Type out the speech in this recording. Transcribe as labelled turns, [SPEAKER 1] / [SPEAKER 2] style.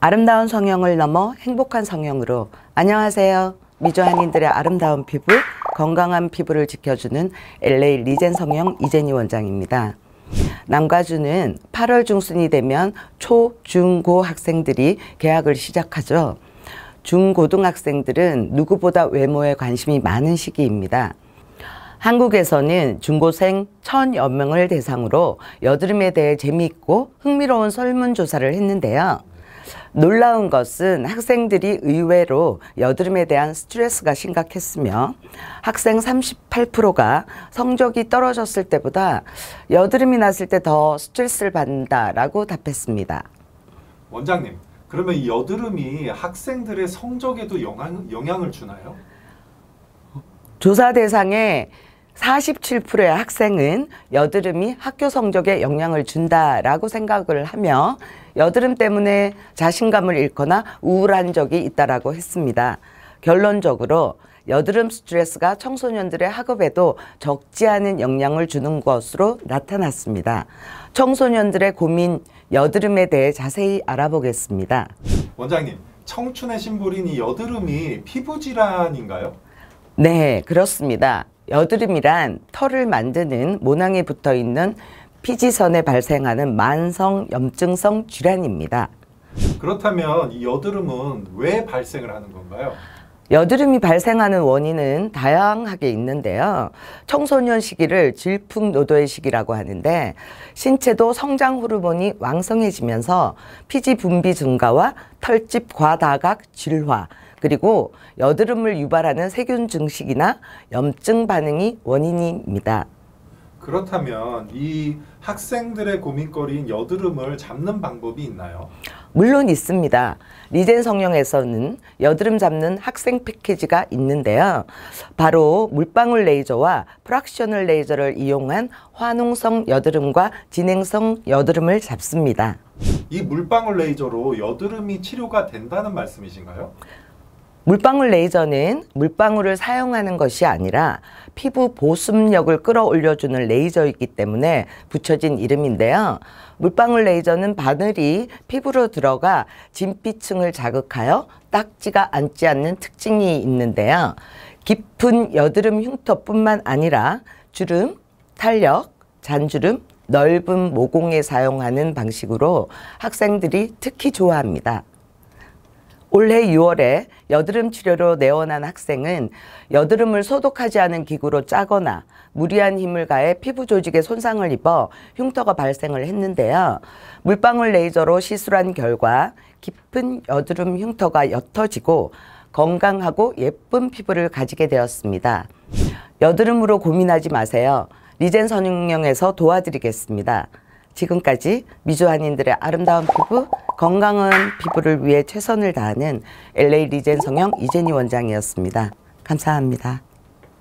[SPEAKER 1] 아름다운 성형을 넘어 행복한 성형으로 안녕하세요. 미주 한인들의 아름다운 피부, 건강한 피부를 지켜주는 LA 리젠 성형 이재니 원장입니다. 남과주는 8월 중순이 되면 초, 중, 고 학생들이 개학을 시작하죠. 중고등학생들은 누구보다 외모에 관심이 많은 시기입니다. 한국에서는 중고생 천여 명을 대상으로 여드름에 대해 재미있고 흥미로운 설문조사를 했는데요. 놀라운 것은 학생들이 의외로 여드름에 대한 스트레스가 심각했으며 학생 38%가 성적이 떨어졌을 때보다 여드름이 났을 때 더 스트레스를 받는다라고 답했습니다.
[SPEAKER 2] 원장님, 그러면 이 여드름이 학생들의 성적에도 영향, 영향을 주나요?
[SPEAKER 1] 조사 대상에 47%의 학생은 여드름이 학교 성적에 영향을 준다라고 생각을 하며 여드름 때문에 자신감을 잃거나 우울한 적이 있다라고 했습니다. 결론적으로 여드름 스트레스가 청소년들의 학업에도 적지 않은 영향을 주는 것으로 나타났습니다. 청소년들의 고민 여드름에 대해 자세히 알아보겠습니다.
[SPEAKER 2] 원장님, 청춘의 심부인이 여드름이 피부 질환인가요?
[SPEAKER 1] 네, 그렇습니다. 여드름이란 털을 만드는 모낭에 붙어 있는 피지선에 발생하는 만성 염증성 질환입니다.
[SPEAKER 2] 그렇다면 이 여드름은 왜 발생을 하는 건가요?
[SPEAKER 1] 여드름이 발생하는 원인은 다양하게 있는데요. 청소년 시기를 질풍노도의 시기라고 하는데 신체도 성장 호르몬이 왕성해지면서 피지 분비 증가와 털집 과다각 질화, 그리고 여드름을 유발하는 세균 증식이나 염증 반응이 원인입니다.
[SPEAKER 2] 그렇다면 이 학생들의 고민거리인 여드름을 잡는 방법이 있나요?
[SPEAKER 1] 물론 있습니다. 리젠 성형에서는 여드름 잡는 학생 패키지가 있는데요. 바로 물방울 레이저와 프락셔널 레이저를 이용한 화농성 여드름과 진행성 여드름을 잡습니다.
[SPEAKER 2] 이 물방울 레이저로 여드름이 치료가 된다는 말씀이신가요?
[SPEAKER 1] 물방울 레이저는 물방울을 사용하는 것이 아니라 피부 보습력을 끌어올려주는 레이저이기 때문에 붙여진 이름인데요. 물방울 레이저는 바늘이 피부로 들어가 진피층을 자극하여 딱지가 앉지 않는 특징이 있는데요. 깊은 여드름 흉터뿐만 아니라 주름, 탄력, 잔주름, 넓은 모공에 사용하는 방식으로 학생들이 특히 좋아합니다. 올해 6월에 여드름 치료로 내원한 학생은 여드름을 소독하지 않은 기구로 짜거나 무리한 힘을 가해 피부 조직에 손상을 입어 흉터가 발생을 했는데요. 물방울 레이저로 시술한 결과 깊은 여드름 흉터가 옅어지고 건강하고 예쁜 피부를 가지게 되었습니다. 여드름으로 고민하지 마세요. 리젠 선육령에서 도와드리겠습니다. 지금까지 미주 한인들의 아름다운 피부, 건강한 피부를 위해 최선을 다하는 LA 리젠 성형 이재니 원장이었습니다. 감사합니다.